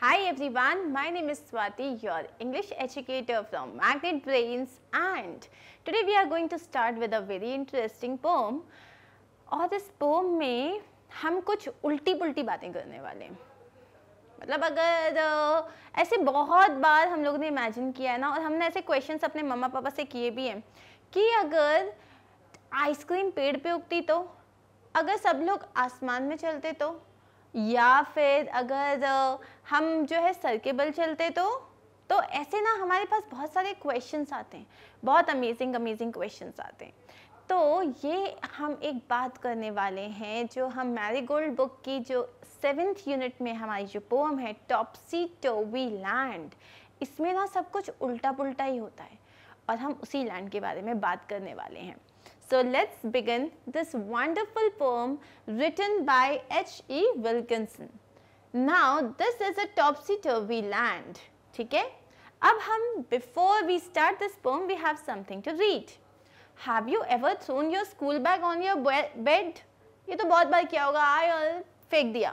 Hi everyone, my name is Swati, your English educator from Magnet Brains and today we are going to start with a very interesting poem और इस poem में हम कुछ उल्टी पुल्टी बातें करने वाले हैं मतलब अगर ऐसे बहुत बार हम लोगों ने इमेजिन किया है ना और हमने ऐसे क्वेश्चंस अपने मम्मा पापा से किए भी हैं कि अगर आइसक्रीम पेड़ पे उगती तो अगर सब लोग आसमान में चलते तो या फिर अगर हम जो है के बल चलते तो तो ऐसे ना हमारे पास बहुत सारे क्वेश्चंस आते हैं बहुत अमेजिंग अमेजिंग क्वेश्चंस आते हैं तो ये हम एक बात करने वाले हैं जो हम मैरीगोल्ड गोल्ड बुक की जो सेवेंथ यूनिट में हमारी जो पोम है टॉपसी टोवी लैंड इसमें ना सब कुछ उल्टा पुल्टा ही होता है और हम उसी लैंड के बारे में बात करने वाले हैं So let's begin this wonderful poem written by H.E. Wilkinson. Now this is a topsy-turvy land, okay? Ab hum, before we start this poem, we have something to read. Have you ever thrown your school bag on your bed? ये तो बहुत बार किया होगा, I फेंक दिया.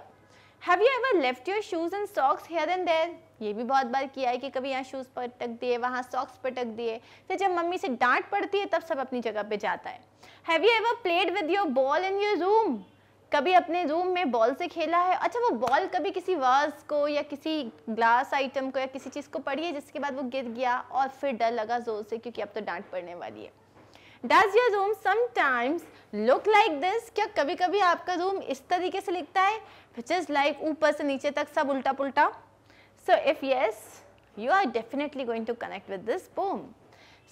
Have you ever left your shoes and socks here and there? ये भी बहुत बार किया है कि कभी यहाँ शूज़ पर टक दिए वहाँ सॉक्स पर टक दिए फिर जब मम्मी से डांट पड़ती है तब सब अपनी जगह पे जाता है have you ever played with your ball in your room कभी अपने रूम में बॉल से खेला है अच्छा वो बॉल कभी किसी वाज को या किसी ग्लास आइटम को या किसी चीज़ को पड़ी है जिसके बाद वो गिर गया और फिर डर लगा ज़ोर से क्योंकि अब तो डांट पड़ने वाली है does your room sometimes look like this क्या कभी कभी आपका रूम इस तरीके से लिखता है जस्ट लाइक ऊपर से नीचे तक सब उल्टा पुल्टा So, if yes, you are definitely going to connect with this poem.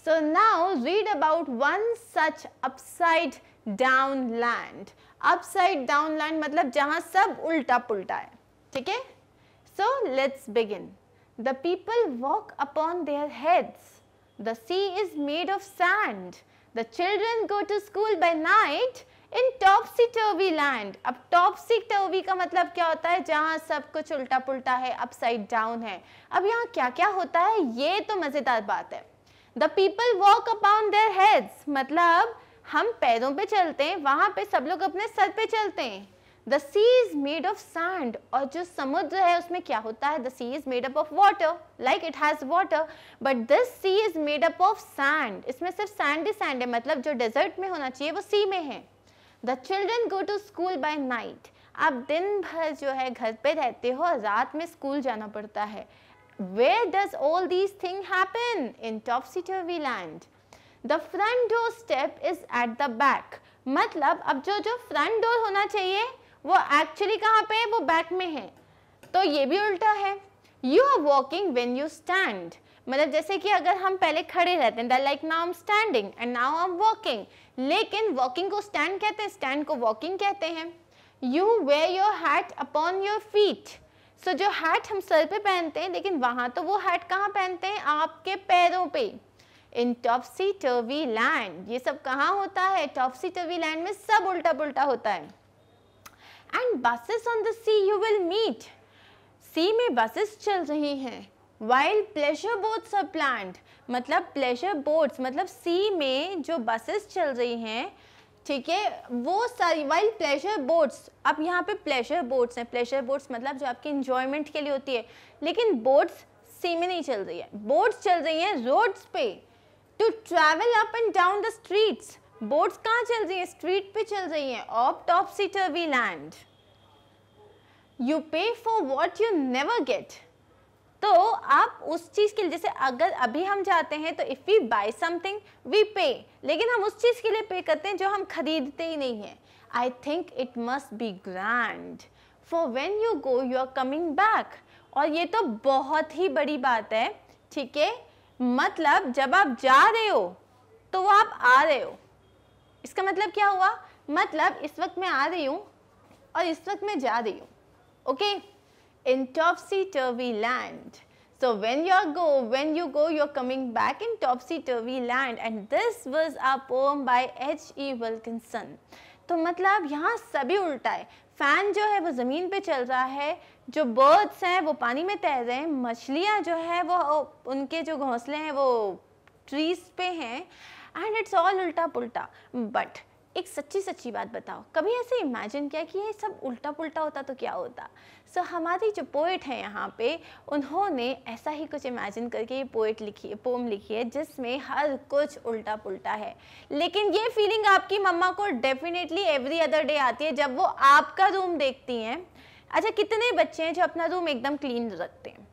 So, now read about one such upside down land. Upside down land मतलब जहाँ सब उल्टा पुल्टा है Okay. So, let's begin. The people walk upon their heads. The sea is made of sand. The children go to school by night in topsy turvy land अब topsy टर्वी का मतलब क्या होता है जहाँ सब कुछ उल्टा पुल्टा है अपसाइड डाउन है अब यहाँ क्या क्या होता है ये तो मज़ेदार बात है the people walk upon their heads मतलब हम पैरों पे चलते हैं वहां पे सब लोग अपने सर पे चलते हैं the sea is made of sand और जो समुद्र है उसमें क्या होता है the sea is made up of water like it has water but this sea is made up of sand इसमें सिर्फ सैंड ही सैंड है मतलब जो डेजर्ट में होना चाहिए वो सी में है the children go to school by night आप दिन भर जो है घर पे रहते हो रात में स्कूल जाना पड़ता है where does all these thing happen in top वी land the front door step is at the back मतलब अब जो जो फ्रंट डोर होना चाहिए वो एक्चुअली कहाँ पे है वो बैक में है तो ये भी उल्टा है you are walking when you stand मतलब जैसे कि अगर हम पहले खड़े रहते हैं like now am standing and now I am walking लेकिन वॉकिंग को स्टैंड कहते हैं स्टैंड को वॉकिंग कहते हैं you wear your hat upon your feet so जो हैट हम सर पे पहनते हैं लेकिन वहाँ तो वो हैट कहाँ पहनते हैं आपके पैरों पे इन टॉपसी टर्वी लैंड ये सब कहाँ होता है टॉपसी टर्वी लैंड में सब उल्टा पुलटा होता है and buses on the sea you will meet sea में बसेस चल रही हैं while pleasure boats are planned मतलब प्लेशर बोट्स मतलब सी में जो बसेस चल रही हैं ठीक है वो सारी वाइल प्लेशर बोट्स अब यहाँ पे प्लेशर बोट्स हैं प्लेशर बोट्स मतलब जो आपके इंजॉयमेंट के लिए होती है लेकिन बोट्स सी में नहीं चल रही है बोट्स चल रही हैं रोड्स पे to travel up and down the streets boats कहाँ चल रही हैं स्ट्रीट पे चल रही हैं of topsy turvy land you pay for what you never get तो आप उस चीज़ के लिए जैसे अगर अभी हम जाते हैं तो if we buy something we pay लेकिन हम उस चीज़ के लिए पे करते हैं जो हम खरीदते ही नहीं हैं I think it must be grand for when you go you are coming back और ये तो बहुत ही बड़ी बात है ठीक है मतलब जब आप जा रहे हो तो वो आप आ रहे हो इसका मतलब क्या हुआ मतलब इस वक्त मैं आ रही हूँ और इस वक्त मैं जा रही हूँ okay in topsy-turvy land. So when you go, when you go, you're coming back in topsy-turvy land and this was a poem by h e Wilkinson. तो मतलब यहाँ सभी उल्टा है फैन जो है वो ज़मीन पे चल रहा है जो बर्ड्स हैं वो पानी में तैर रहे हैं मछलियाँ जो है वो उनके जो घोंसले हैं वो ट्रीज पे हैं एंड इट्स ऑल उल्टा पुल्टा बट एक सच्ची सच्ची बात बताओ कभी ऐसे इमेजिन किया कि ये सब उल्टा पुल्टा होता तो क्या होता सो so, हमारी जो पोइट है यहाँ पे उन्होंने ऐसा ही कुछ इमेजिन करके ये पोइट लिखी है पोम लिखी है जिसमें हर कुछ उल्टा पुल्टा है लेकिन ये फीलिंग आपकी मम्मा को डेफिनेटली एवरी अदर डे आती है जब वो आपका रूम देखती हैं अच्छा कितने बच्चे हैं जो अपना रूम एकदम क्लीन रखते हैं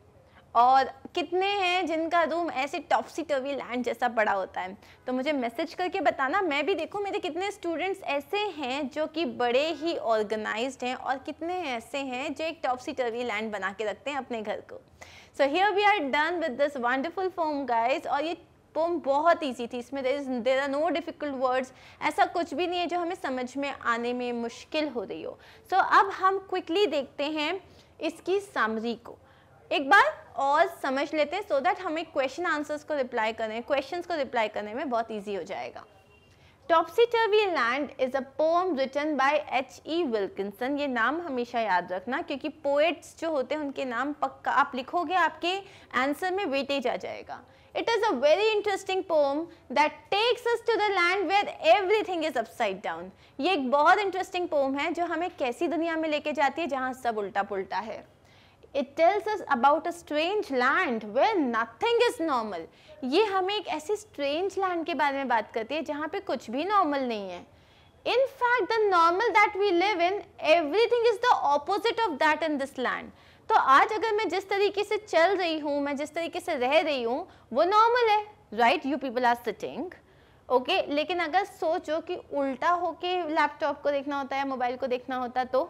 और कितने हैं जिनका रूम ऐसे टॉपसी टर्वी लैंड जैसा बड़ा होता है तो मुझे मैसेज करके बताना मैं भी देखूँ मेरे कितने स्टूडेंट्स ऐसे हैं जो कि बड़े ही ऑर्गेनाइज हैं और कितने ऐसे हैं जो एक टॉपसी टर्वी लैंड बना के रखते हैं अपने घर को so here we are done with this wonderful poem guys और ये पोम बहुत ईजी थी इसमें there is there are no difficult words ऐसा कुछ भी नहीं है जो हमें समझ में आने में मुश्किल हो रही हो सो so, अब हम क्विकली देखते हैं इसकी सामरी को एक बार और समझ लेते हैं सो so दैट हमें क्वेश्चन आंसर्स को रिप्लाई करने क्वेश्चंस को रिप्लाई करने में बहुत इजी हो जाएगा topsy turvy land is a poem written by H E Wilkinson ये नाम हमेशा याद रखना क्योंकि पोएट्स जो होते हैं उनके नाम पक्का आप लिखोगे आपके आंसर में वेटेज आ जाएगा it is a very interesting poem that takes us to the land where everything is upside down ये एक बहुत इंटरेस्टिंग पोम है जो हमें कैसी दुनिया में लेके जाती है जहाँ सब उल्टा पुलटा है it tells us about a strange land where nothing is normal ये हमें एक ऐसी स्ट्रेंज लैंड के बारे में बात करती है जहाँ पे कुछ भी नॉर्मल नहीं है fact the normal that we live in everything is the opposite of that in this land तो आज अगर मैं जिस तरीके से चल रही हूँ मैं जिस तरीके से रह रही हूँ वो नॉर्मल है right you people are sitting okay लेकिन अगर सोचो कि उल्टा होके लैपटॉप को देखना होता है मोबाइल को देखना होता तो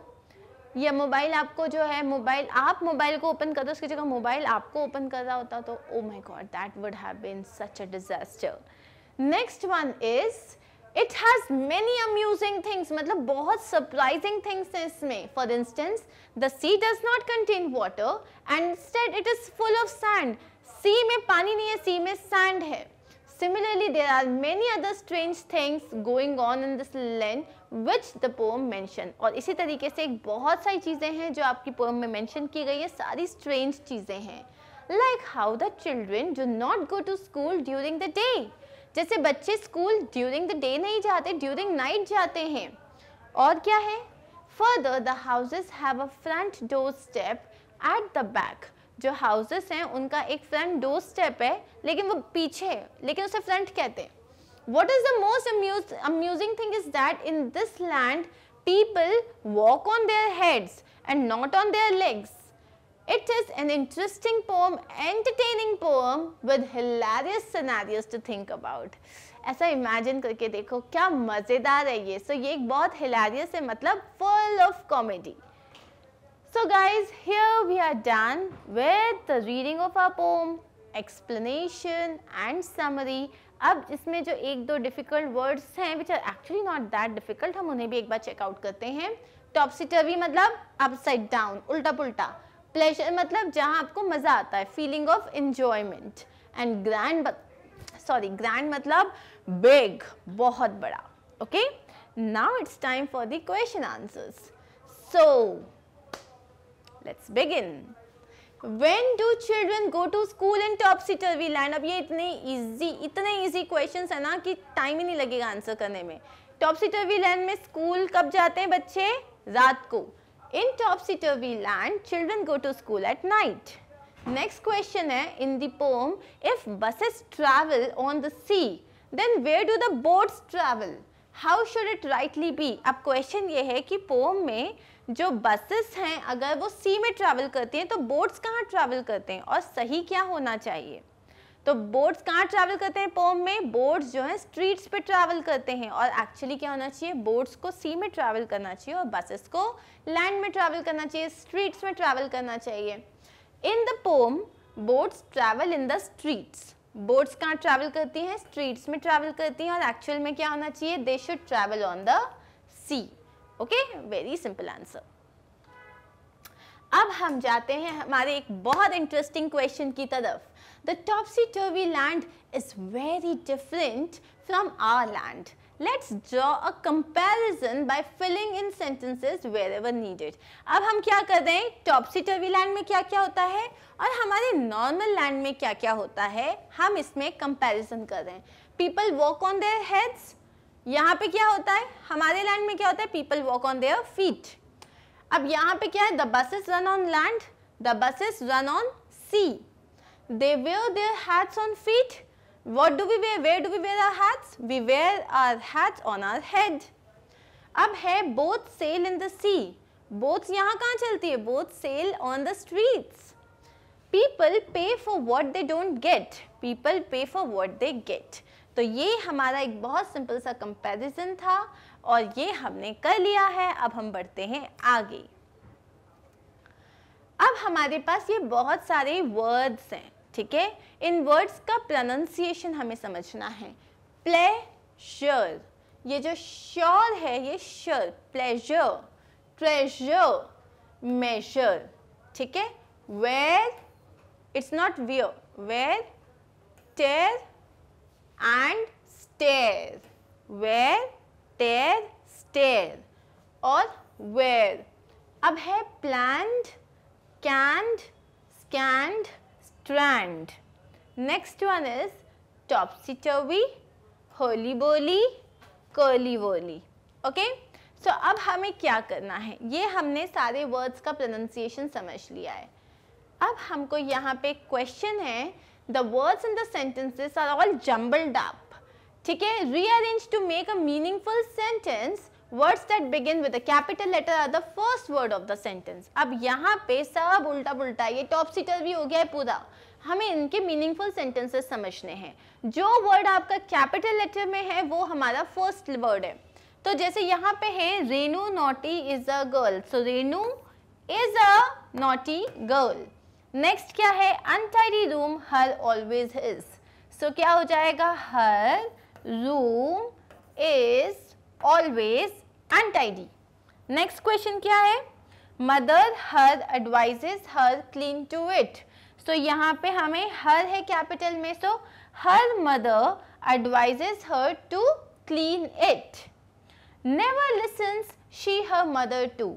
या मोबाइल आपको जो है मोबाइल आप मोबाइल को ओपन कर दो उसकी जगह मोबाइल आपको ओपन कर रहा होता तो oh my god that would have been such a disaster next one is it has many amusing things मतलब बहुत सरप्राइजिंग थिंग्स हैं इसमें for instance the sea does not contain water and instead it is full of sand sea में पानी नहीं है sea में sand है similarly there are many other strange things going on in this land which the poem mention और इसी तरीके से एक बहुत सारी चीज़ें हैं जो आपकी पोम में मैंशन की गई है सारी स्ट्रेंज चीज़ें हैं like how the children do not go to school during the day जैसे बच्चे स्कूल ड्यूरिंग द डे नहीं जाते ड्यूरिंग नाइट जाते हैं और क्या है further the houses have a front door doorstep at the back जो हाउसेस हैं उनका एक फ्रंट डोर स्टेप है लेकिन वो पीछे है लेकिन उसे फ्रंट कहते हैं What is the most amuse, amusing thing is that in this land, people walk on their heads and not on their legs. It is an interesting poem, entertaining poem with hilarious scenarios to think about. ऐसा imagine करके देखो क्या मज़ेदार है ये सो so, ये एक बहुत हिलारियस है मतलब full of comedy so guys here we are done with the reading of our poem explanation and summary अब इसमें जो एक दो डिफ़िकल्ट वर्ड्स हैं which are actually not that difficult हम उन्हें भी एक बार चेकआउट करते हैं टॉपसी टर्वी मतलब अपसाइड डाउन उल्टा पुल्टा प्लेजर मतलब जहाँ आपको मज़ा आता है feeling of enjoyment and grand sorry grand मतलब बिग बहुत बड़ा okay now it's time for the question answers so let's begin When do children go to school in topsy turvy land? अब ये इतने ईजी इतने ईजी क्वेश्चन है ना कि टाइम ही नहीं लगेगा आंसर करने में topsy turvy land में स्कूल कब जाते हैं बच्चे रात को In topsy turvy land, children go to school at night. Next question है in the poem, if buses travel on the sea, then where do the boats travel how should it rightly be अब question ये है कि pome में जो buses हैं अगर वो सी में ट्रैवल करती हैं तो बोट्स कहाँ ट्रैवल करते हैं और सही क्या होना चाहिए तो बोट्स कहाँ ट्रैवल करते हैं पोम में बोट्स जो है स्ट्रीट्स पे ट्रैवल करते हैं और एक्चुअली क्या होना चाहिए बोट्स को सी में ट्रैवल करना चाहिए और बसेस को लैंड में ट्रैवल करना चाहिए स्ट्रीट्स में ट्रैवल करना चाहिए in the poem boats travel in the streets boats कहाँ ट्रैवल करती हैं स्ट्रीट्स में ट्रैवल करती हैं और एक्चुअल में क्या होना चाहिए they should travel on the sea okay very simple answer अब हम जाते हैं हमारे एक बहुत इंटरेस्टिंग क्वेश्चन की तरफ the topsy turvy land is very different from our land let's draw a comparison by filling in sentences wherever needed अब हम क्या कर रहे हैं टॉपसी टर्वी लैंड में क्या क्या होता है और हमारे नॉर्मल लैंड में क्या क्या होता है हम इसमें कंपेरिजन कर रहे हैं people walk on their heads यहाँ पे क्या होता है हमारे लैंड में क्या होता है people walk on their feet अब यहाँ पे क्या है the buses run on land the buses run on sea they wear their hats on feet what do we wear where do we wear our hats we wear our hats on our head अब है boats sail in the sea boats यहाँ कहाँ चलती है boats sail on the streets people pay for what they don't get people pay for what they get तो ये हमारा एक बहुत सिंपल सा कंपैरिजन था और ये हमने कर लिया है अब हम बढ़ते हैं आगे अब हमारे पास ये बहुत सारे वर्ड्स हैं ठीक है इन वर्ड्स का प्रोनाउंसिएशन हमें समझना है प्ले श्योर ये जो श्योर है ये श्योर प्लेजर ट्रेजर मेजर ठीक है where it's not wear where tear and stare where tear stare और where अब है planned canned scanned strand next one is topsy turvy Holi बोली कोली बोली ओके सो so, अब हमें क्या करना है ये हमने सारे वर्ड्स का प्रोनाउंसिएशन समझ लिया है अब हमको यहाँ पे क्वेश्चन है the words in the sentences are all jumbled up ठीक है rearrange to make a meaningful sentence words that begin with a capital letter are the first word of the sentence अब यहाँ पे सब उल्टा पुल्टा ये टॉप सीटर भी हो गया है पूरा हमें इनके मीनिंगफुल सेंटेंसेस समझने हैं जो वर्ड आपका कैपिटल लेटर में है वो हमारा फर्स्ट वर्ड है तो जैसे यहाँ पे है Renu naughty is a girl so Renu is a naughty girl next क्या है untidy room her always is so क्या हो जाएगा her room is always untidy next question क्या है mother her advises her clean to it so यहाँ पे हमें हर है कैपिटल में so her mother advises her to clean it never listens she her mother to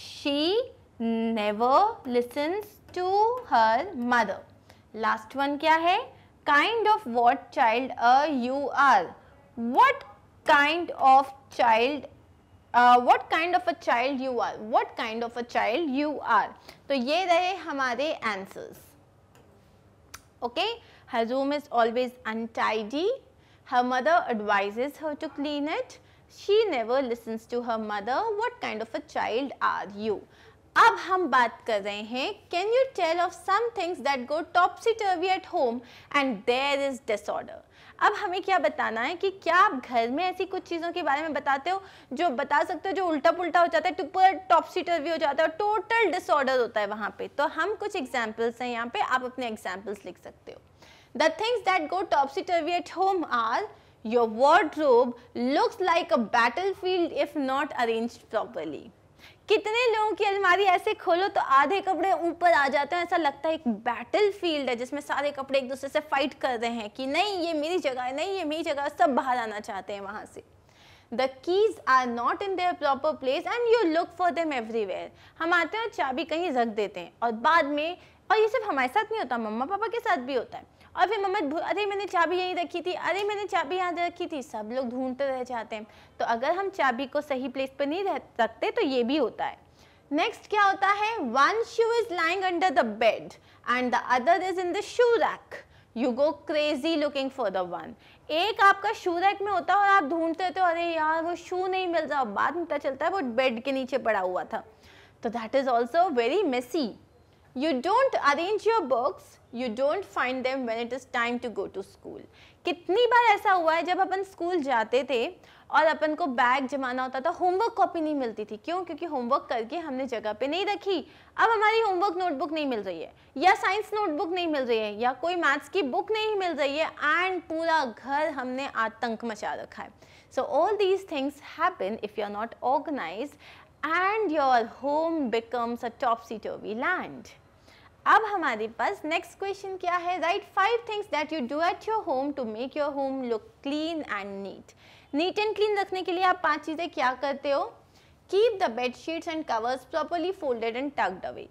she never listens to her mother last one क्या है kind of what child a you are what kind of child what kind of a child you are what kind of a child you are तो ये रहे हमारे answers okay her room is always untidy her mother advises her to clean it she never listens to her mother what kind of a child are you अब हम बात कर रहे हैं can you tell of some things that go topsy turvy at home and there is disorder अब हमें क्या बताना है कि क्या आप घर में ऐसी कुछ चीज़ों के बारे में बताते हो जो बता सकते हो जो उल्टा पुल्टा हो जाता है टूपर टॉपसी टर्वी हो जाता है टोटल डिसऑर्डर होता है वहाँ पे तो हम कुछ एग्जाम्पल्स हैं यहाँ पे आप अपने एग्जाम्पल्स लिख सकते हो the things that go topsy turvy at home are your looks like a battle field if not arranged properly कितने लोगों की अलमारी ऐसे खोलो तो आधे कपड़े ऊपर आ जाते हैं ऐसा लगता है एक बैटल फील्ड है जिसमें सारे कपड़े एक दूसरे से फाइट कर रहे हैं कि नहीं ये मेरी जगह है नहीं ये मेरी जगह सब बाहर आना चाहते हैं वहां से the keys are not in their proper place and you look for them everywhere हम आते हैं और चाबी कहीं रख देते हैं और बाद में और ये सिर्फ हमारे साथ नहीं होता मम्मा पापा के साथ भी होता है और फिर मम्मा अरे मैंने चाबी यहीं रखी थी अरे मैंने चाबी यहाँ रखी थी सब लोग ढूंढते रह जाते हैं तो अगर हम चाबी को सही प्लेस पर नहीं रह सकते तो ये भी होता है नेक्स्ट क्या होता है one shoe is lying under the bed and the other is in the shoe rack you go crazy looking for the one एक आपका शू रैक में होता है और आप ढूंढते रहते हो अरे यार वो शू नहीं मिल रहा बाद में पता चलता है वो बेड के नीचे पड़ा हुआ था तो that is also very messy you don't arrange your books you don't find them when it is time to go to school कितनी बार ऐसा हुआ है जब अपन स्कूल जाते थे और अपन को बैग जमाना होता था होमवर्क कॉपी नहीं मिलती थी क्यों क्योंकि होमवर्क करके हमने जगह पे नहीं रखी अब हमारी होमवर्क नोटबुक नहीं मिल रही है या साइंस नोटबुक नहीं मिल रही है या कोई मैथ्स की बुक नहीं मिल रही है एंड पूरा घर हमने आतंक मचा रखा है so all these things happen if you are not organize home becomes a top a topsy वी लैंड अब हमारे पास नेक्स्ट क्वेश्चन क्या है right five things that you do at your home to make your home look clean and neat neat and clean रखने के लिए आप पांच चीज़ें क्या करते हो keep the bed sheets and covers properly folded and tucked away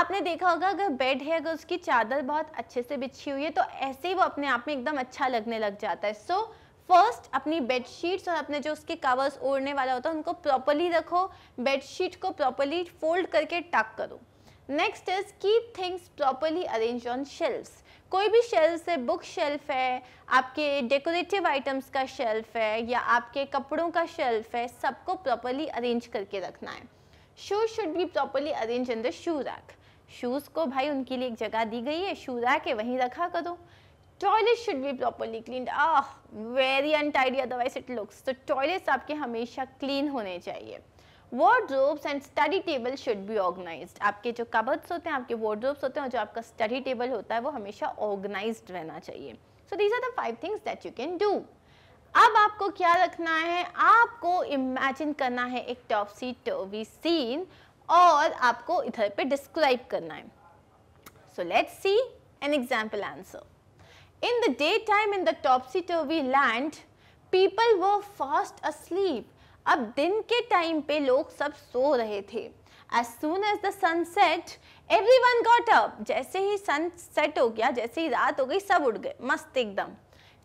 आपने देखा होगा अगर बेड है अगर उसकी चादर बहुत अच्छे से बिछी हुई है तो ऐसे ही वो अपने आप में एकदम अच्छा लगने लग जाता है सो so, फर्स्ट अपनी बेड शीट्स और अपने जो उसके कवर्स ओढ़ने वाला होता है उनको प्रॉपरली रखो बेड शीट को प्रॉपरली फोल्ड करके टक करो next is keep things properly arrange on shelfs कोई भी शेल्फ है बुक शेल्फ है आपके डेकोरेटिव आइटम्स का शेल्फ है या आपके कपड़ों का शेल्फ है सबको प्रॉपरली अरेंज करके रखना है shoes should be properly arrange in the shoe rack shoes को भाई उनके लिए एक जगह दी गई है शू रैक है वहीं रखा करो toilet should be properly clean ah very untidy otherwise it looks तो टॉयलेट्स आपके हमेशा क्लीन होने चाहिए wardrobes and study table should be organize आपके जो कबर्ड्स होते हैं आपके वार्ड्रोब्स होते हैं और जो आपका स्टडी टेबल होता है वो हमेशा ऑर्गेनाइज रहना चाहिए so these are the five things that you can do अब आपको क्या रखना है आपको इमेजिन करना है एक टॉपसी टर्वी सीन और आपको इधर पे डिस्क्राइब करना है so let's see an example answer in the day time in the topsy turvy land people वो फास्ट asleep अब दिन के टाइम पे लोग सब सो रहे थे as soon as the sunset everyone got up जैसे ही सन सेट हो गया जैसे ही रात हो गई सब उठ गए मस्त एकदम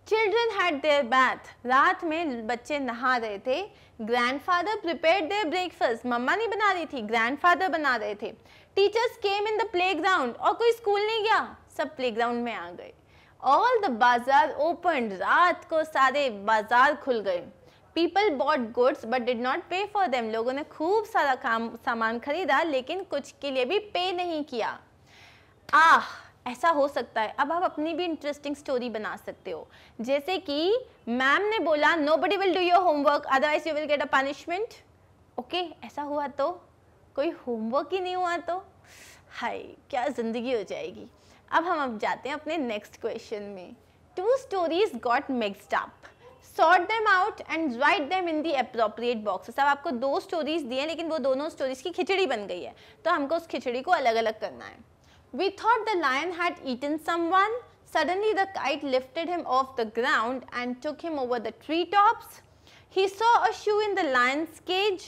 चिल्ड्रन हैड देयर बैथ रात में बच्चे नहा रहे थे grandfather prepare their breakfast mamma नहीं बना रही थी ग्रैंडफादर बना रहे थे teachers came in the playground और कोई स्कूल नहीं गया सब प्ले ग्राउंड में आ गए ऑल द बाजार ओपन रात को सारे बाजार खुल गए people bought goods but did not pay for them लोगों ने खूब सारा काम सामान खरीदा लेकिन कुछ के लिए भी पे नहीं किया आह ऐसा हो सकता है अब आप अपनी भी इंटरेस्टिंग स्टोरी बना सकते हो जैसे कि मैम ने बोला nobody will do your homework otherwise you will get a punishment okay ऐसा हुआ तो कोई होमवर्क ही नहीं हुआ तो हाय क्या ज़िंदगी हो जाएगी अब हम अब जाते हैं अपने नेक्स्ट क्वेश्चन में two stories got mixed up sort them out and write them in the appropriate boxes अब आपको दो स्टोरीज दी हैं लेकिन वो दोनों स्टोरीज की खिचड़ी बन गई है तो हमको उस खिचड़ी को अलग अलग करना है we thought the lion had eaten someone suddenly the kite lifted him off the ground and took him over the tree tops he saw a shoe in the lion's cage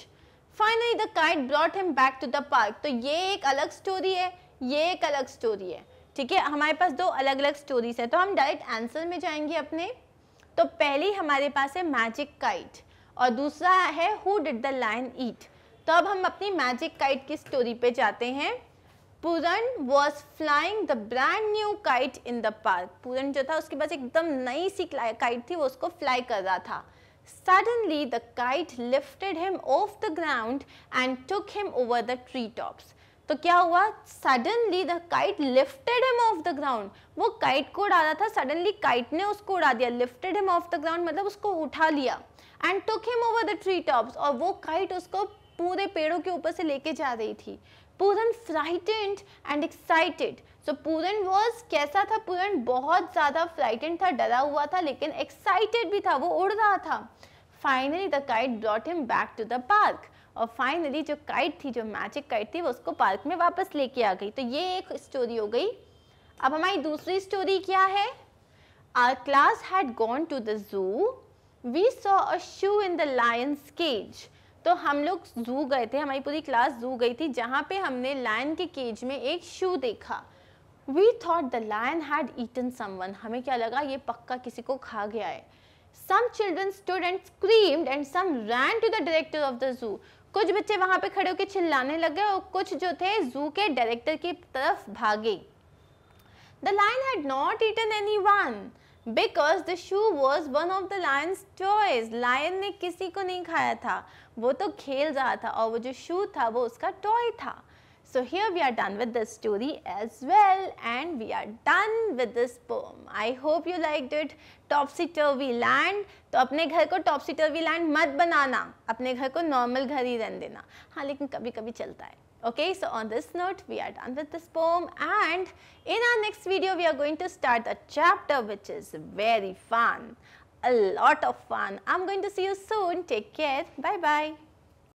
finally the kite brought him back to the park तो ये एक अलग story है ये एक अलग story है ठीक है हमारे पास दो अलग अलग स्टोरीज है तो हम डायरेक्ट आंसर में जाएंगे अपने तो पहली हमारे पास है मैजिक काइट और दूसरा है who did the lion eat तो अब हम अपनी मैजिक काइट की स्टोरी पे जाते हैं Puran was flying the brand new kite in the park Puran जो था उसके पास एकदम नई सी काइट थी वो उसको फ्लाई कर रहा था suddenly the kite lifted him off the ground and took him over the tree tops तो क्या हुआ suddenly the kite lifted him off the ground वो काइट को उड़ा रहा था सडनली काइट ने उसको उड़ा दिया lifted him off the ground मतलब उसको उठा लिया and took him over the tree tops और वो काइट उसको पूरे पेड़ों के ऊपर से लेके जा रही थी Puran frightened and excited so Puran was कैसा था पूरन बहुत ज़्यादा फ्राइटेंड था डरा हुआ था लेकिन एक्साइटेड भी था वो उड़ रहा था finally the kite brought him back to the park और फाइनली जो काइट थी जो मैजिक काइट थी वो उसको पार्क में वापस लेके आ गई तो ये एक स्टोरी हो गई अब हमारी दूसरी स्टोरी क्या है our class had gone to the zoo we saw a shoe in the lion's cage तो हम लोग जू गए थे हमारी पूरी क्लास जू गई थी जहाँ पे हमने लायन के केज में एक शू देखा we thought the lion had eaten someone हमें क्या लगा ये पक्का किसी को खा गया है some children stood and screamed and some ran to the director of the zoo कुछ बच्चे वहां पे खड़े होकर चिल्लाने लगे और कुछ जो थे जू के डायरेक्टर की तरफ भागे the lion had not eaten anyone because the shoe was one of the lion's toys lion ने किसी को नहीं खाया था वो तो खेल रहा था और वो जो शू था वो उसका टॉय था So here we are done with this story as well and we are done with this poem. I hope you liked it. Topsy Turvy Land. तो अपने घर को टॉपसी टर्वी लैंड मत बनाना अपने घर को नॉर्मल घर ही रहने देना हाँ लेकिन कभी कभी okay so on this note we are done with this poem and in our next video we are going to start a chapter which is very fun a lot of fun i'm going to see you soon take care bye bye